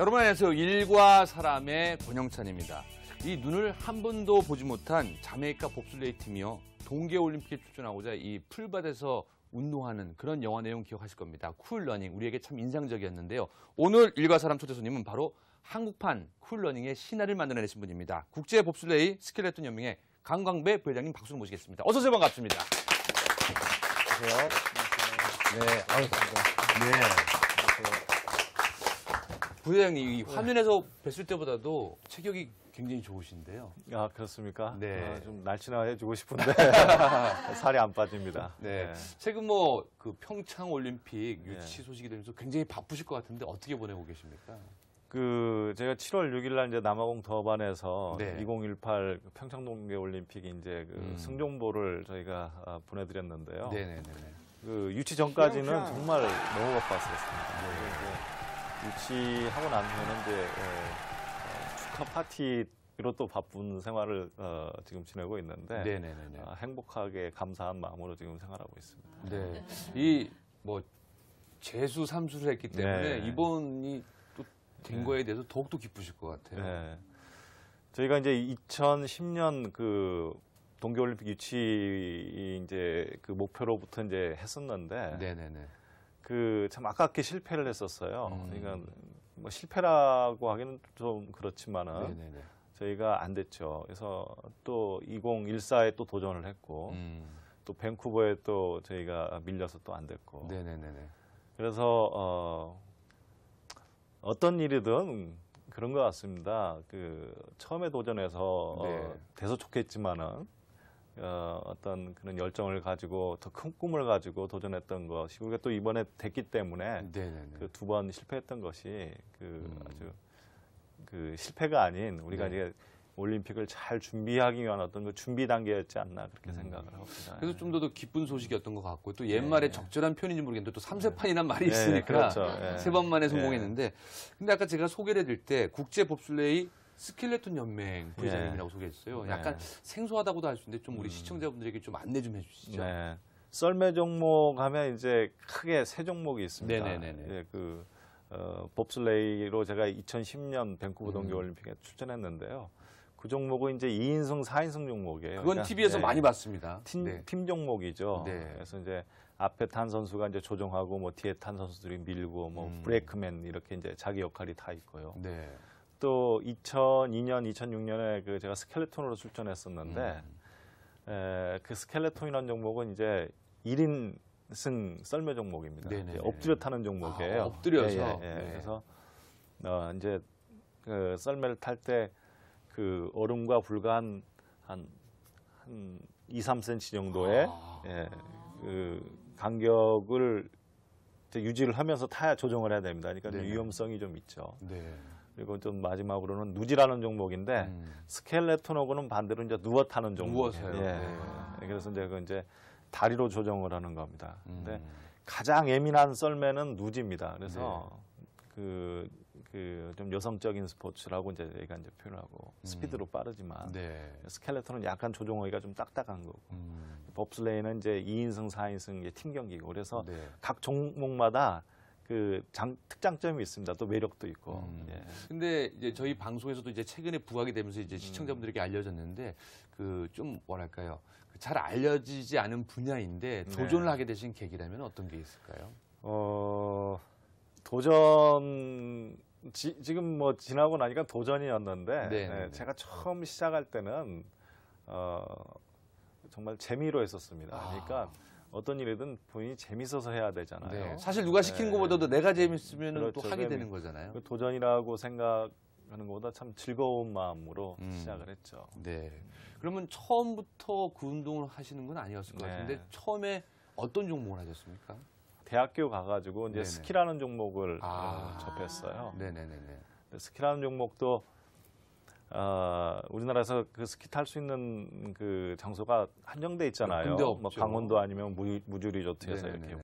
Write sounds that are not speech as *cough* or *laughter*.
여러분 안녕하세요. 일과 사람의 권영찬입니다. 이 눈을 한 번도 보지 못한 자메이카 봅슬레이 팀이요. 동계올림픽에 출전하고자 이 풀밭에서 운동하는 그런 영화 내용 기억하실 겁니다. 쿨러닝 우리에게 참 인상적이었는데요. 오늘 일과 사람 초대 손님은 바로 한국판 쿨러닝의 신화를 만들어내신 분입니다. 국제 봅슬레이 스켈레톤 연맹의 강광배 부회장님 박수로 모시겠습니다. 어서 오세요. 반갑습니다. 안녕하세요. 네, 아유, 감니다 네. 부회장님 이 네. 화면에서 뵀을 때보다도 체격이 굉장히 좋으신데요. 아 그렇습니까? 네. 아, 좀날씬하해주고 싶은데 *laughs* 살이 안 빠집니다. 네. 네. 최근 뭐 그 평창 올림픽 네. 유치 소식이 되면서 굉장히 바쁘실 것 같은데 어떻게 보내고 계십니까? 그 제가 7월 6일 날 이제 남아공 더반에서 네. 2018 평창 동계 올림픽 이제 그 음. 승종보를 저희가 아, 보내드렸는데요. 네네네. 네, 그 유치 전까지는 정말 너무 바빴었습니다. 네. 유치하고 나면 이제 어, 축하 파티로 또 바쁜 생활을 어, 지금 지내고 있는데 어, 행복하게 감사한 마음으로 지금 생활하고 있습니다. 네, 이 뭐 재수 삼수를 했기 때문에 네. 이번이 또된 네. 거에 대해서 더욱더 기쁘실 것 같아요. 네. 저희가 이제 2010년 그 동계올림픽 유치 이제 그 목표로부터 이제 했었는데 네네네. 그참 아깝게 실패를 했었어요. 음. 그러니까 뭐 실패라고 하기는 좀 그렇지만은 네네네. 저희가 안 됐죠. 그래서 또 2014에 또 도전을 했고 음. 또 밴쿠버에 또 저희가 밀려서 또 안 됐고. 네네네네. 그래서 어 어떤 일이든 그런 것 같습니다. 그 처음에 도전해서 어, 네. 어, 돼서 좋겠지만은 어, 어떤 그런 열정을 가지고 더 큰 꿈을 가지고 도전했던 것이고 그게 또 이번에 됐기 때문에 그두번 실패했던 것이 그 음. 아주 그 실패가 아닌 우리가 네. 이제 올림픽을 잘 준비하기 위한 어떤 그 준비 단계였지 않나 그렇게 음. 생각을 음. 합니다. 그래서 좀 더 기쁜 소식이었던 것 같고 또 옛말에 네. 적절한 표현인지 모르겠는데 또 3세판이란 말이 네, 있으니까 그렇죠. 네, 그렇죠. 세 번만에 네. 성공했는데 근데 아까 제가 소개를 해드릴 때 국제 법슬레이 스켈레톤 연맹 부회장님이라고 예. 네. 소개했어요. 약간 생소하다고도 할 수 있는데 좀 우리 음. 시청자분들에게 좀 안내 좀 해주시죠. 네. 썰매 종목 하면 이제 크게 세 종목이 있습니다. 네네네. 예, 그 어, 봅슬레이로 제가 2010년 밴쿠버 동계 음. 올림픽에 출전했는데요. 그 종목은 이제 2인승, 4인승 종목이에요. 그건 그러니까, TV에서 네. 많이 봤습니다. 팀, 네. 팀 종목이죠. 네. 그래서 이제 앞에 탄 선수가 이제 조정하고 뭐 뒤에 탄 선수들이 밀고 뭐 음. 브레이크맨 이렇게 이제 자기 역할이 다 있고요. 네. 또 2002년, 2006년에 그 제가 스켈레톤으로 출전했었는데 음. 에, 그 스켈레톤이라는 종목은 이제 1인 승 썰매 종목입니다. 네, 네, 네. 엎드려 타는 종목이에요. 아, 엎드려서. 예, 예, 예. 네. 그래서 어, 이제 그 썰매를 탈 때 그 얼음과 불간 한, 한, 2, 3cm 정도의 아. 예, 그 간격을 유지를 하면서 타야 조정을 해야 됩니다. 그러니까 위험성이 좀 있죠. 네. 그리고 좀 마지막으로는 누지라는 종목인데 음. 스켈레톤하고는 반대로 이제 누워 타는 종목. 누워서요. 예. 아. 그래서 이제 그 이제 다리로 조정을 하는 겁니다. 근데 음. 가장 예민한 썰매는 누지입니다. 그래서 그그 네. 그 좀 여성적인 스포츠라고 이제 얘가 이제 표현하고 음. 스피드로 빠르지만 네. 스켈레톤은 약간 조정하기가좀 딱딱한 거고 음. 법슬레이는 이제 2인승, 4인승 이제 팀 경기고 그래서 네. 각 종목마다 그 장, 특장점이 있습니다. 또 매력도 있고. 음. 예. 근데 이제 저희 방송에서도 이제 최근에 부각이 되면서 이제 음. 시청자분들에게 알려졌는데 그 좀 뭐랄까요? 그 잘 알려지지 않은 분야인데 네. 도전을 하게 되신 계기라면 어떤 게 있을까요? 어, 도전 지, 지금 뭐 지나고 나니까 도전이었는데 네, 네, 네 제가 처음 시작할 때는 어, 정말 재미로 했었습니다. 아. 그러니까 어떤 일이든 본인이 재밌어서 해야 되잖아요. 네. 사실 누가 시키는 네. 것보다도 내가 재밌으면 그렇죠. 또 하게 되는 거잖아요. 그 도전이라고 생각하는 것보다 참 즐거운 마음으로 음. 시작을 했죠. 네. 그러면 처음부터 그 운동을 하시는 건 아니었을 것 네. 같은데 처음에 어떤 종목을 하셨습니까? 대학교 가가지고 이제 네네. 스키라는 종목을 어, 아. 접했어요. 네네네. 스키라는 종목도 어, 우리나라에서 그 스키 탈 수 있는 그 장소가 한정돼 있잖아요. 뭐 강원도 아니면 무, 주 리조트에서 네, 네, 이렇게 네.